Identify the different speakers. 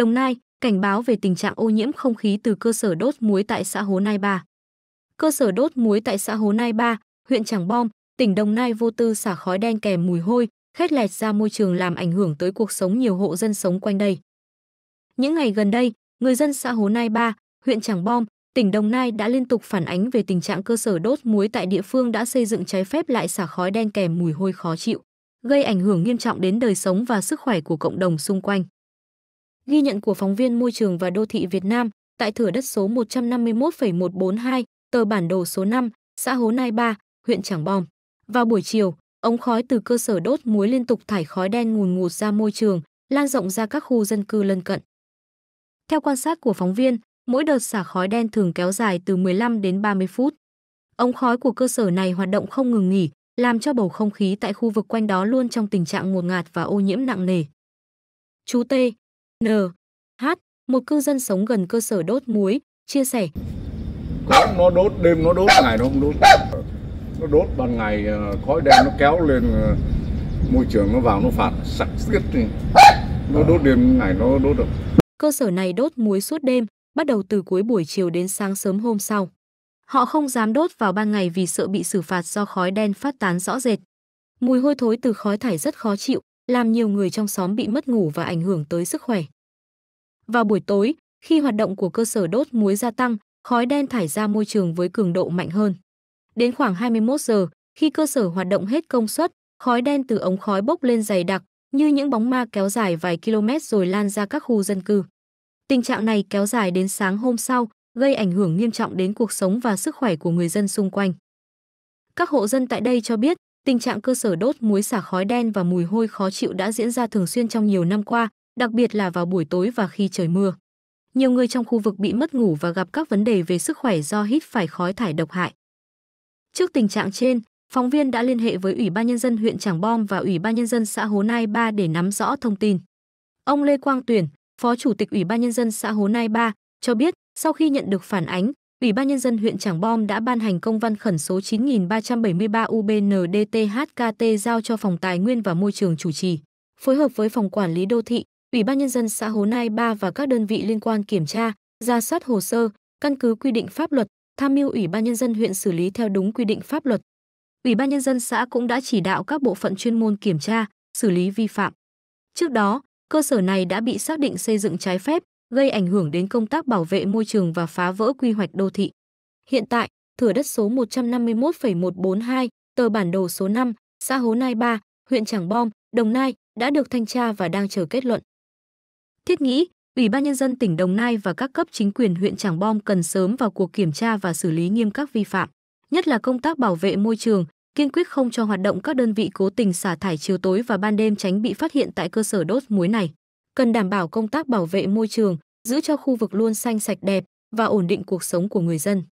Speaker 1: Đồng Nai cảnh báo về tình trạng ô nhiễm không khí từ cơ sở đốt muối tại xã Hố Nai Ba. Cơ sở đốt muối tại xã Hố Nai Ba, huyện Trảng Bom, tỉnh Đồng Nai vô tư xả khói đen kèm mùi hôi, khét lẹt ra môi trường làm ảnh hưởng tới cuộc sống nhiều hộ dân sống quanh đây. Những ngày gần đây, người dân xã Hố Nai Ba, huyện Trảng Bom, tỉnh Đồng Nai đã liên tục phản ánh về tình trạng cơ sở đốt muối tại địa phương đã xây dựng trái phép lại xả khói đen kèm mùi hôi khó chịu, gây ảnh hưởng nghiêm trọng đến đời sống và sức khỏe của cộng đồng xung quanh. Ghi nhận của phóng viên Môi trường và Đô thị Việt Nam tại thửa đất số 151,142, tờ bản đồ số 5, xã Hố Nai 3, huyện Trảng Bom. Vào buổi chiều, ống khói từ cơ sở đốt muối liên tục thải khói đen ngùn ngụt ra môi trường, lan rộng ra các khu dân cư lân cận. Theo quan sát của phóng viên, mỗi đợt xả khói đen thường kéo dài từ 15 đến 30 phút. Ống khói của cơ sở này hoạt động không ngừng nghỉ, làm cho bầu không khí tại khu vực quanh đó luôn trong tình trạng ngột ngạt và ô nhiễm nặng nề. Chú T, N. H. Một cư dân sống gần cơ sở đốt muối, chia sẻ. Đó, nó đốt đêm nó đốt ngày nó không đốt. Nó đốt ban ngày ờ, khói đen nó kéo lên ờ, môi trường nó vào nó phạt sặc tiết đi. Nó ờ. đốt đêm ngày nó đốt được. Cơ sở này đốt muối suốt đêm, bắt đầu từ cuối buổi chiều đến sáng sớm hôm sau. Họ không dám đốt vào ban ngày vì sợ bị xử phạt do khói đen phát tán rõ rệt. Mùi hôi thối từ khói thải rất khó chịu, làm nhiều người trong xóm bị mất ngủ và ảnh hưởng tới sức khỏe. Vào buổi tối, khi hoạt động của cơ sở đốt muối gia tăng, khói đen thải ra môi trường với cường độ mạnh hơn. Đến khoảng 21 giờ, khi cơ sở hoạt động hết công suất, khói đen từ ống khói bốc lên dày đặc, như những bóng ma kéo dài vài km rồi lan ra các khu dân cư. Tình trạng này kéo dài đến sáng hôm sau, gây ảnh hưởng nghiêm trọng đến cuộc sống và sức khỏe của người dân xung quanh. Các hộ dân tại đây cho biết, Tình trạng cơ sở đốt muối xả khói đen và mùi hôi khó chịu đã diễn ra thường xuyên trong nhiều năm qua, đặc biệt là vào buổi tối và khi trời mưa. Nhiều người trong khu vực bị mất ngủ và gặp các vấn đề về sức khỏe do hít phải khói thải độc hại. Trước tình trạng trên, phóng viên đã liên hệ với Ủy ban nhân dân huyện Trảng Bom và Ủy ban nhân dân xã Hố Nai Ba để nắm rõ thông tin. Ông Lê Quang Tuyển, Phó Chủ tịch Ủy ban nhân dân xã Hố Nai Ba, cho biết sau khi nhận được phản ánh, Ủy ban Nhân dân huyện Trảng Bom đã ban hành công văn khẩn số 9373 UBNDTHKT giao cho Phòng Tài nguyên và Môi trường chủ trì, phối hợp với Phòng Quản lý Đô thị, Ủy ban Nhân dân xã Hồ Nai Ba và các đơn vị liên quan kiểm tra, ra soát hồ sơ, căn cứ quy định pháp luật, tham mưu Ủy ban Nhân dân huyện xử lý theo đúng quy định pháp luật. Ủy ban Nhân dân xã cũng đã chỉ đạo các bộ phận chuyên môn kiểm tra, xử lý vi phạm. Trước đó, cơ sở này đã bị xác định xây dựng trái phép, gây ảnh hưởng đến công tác bảo vệ môi trường và phá vỡ quy hoạch đô thị. Hiện tại, thửa đất số 151,142, tờ bản đồ số 5, xã Hố Nai 3, huyện Trảng Bom, Đồng Nai đã được thanh tra và đang chờ kết luận. Thiết nghĩ, Ủy ban nhân dân tỉnh Đồng Nai và các cấp chính quyền huyện Trảng Bom cần sớm vào cuộc kiểm tra và xử lý nghiêm các vi phạm, nhất là công tác bảo vệ môi trường, kiên quyết không cho hoạt động các đơn vị cố tình xả thải chiều tối và ban đêm tránh bị phát hiện tại cơ sở đốt muối này cần đảm bảo công tác bảo vệ môi trường, giữ cho khu vực luôn xanh sạch đẹp và ổn định cuộc sống của người dân.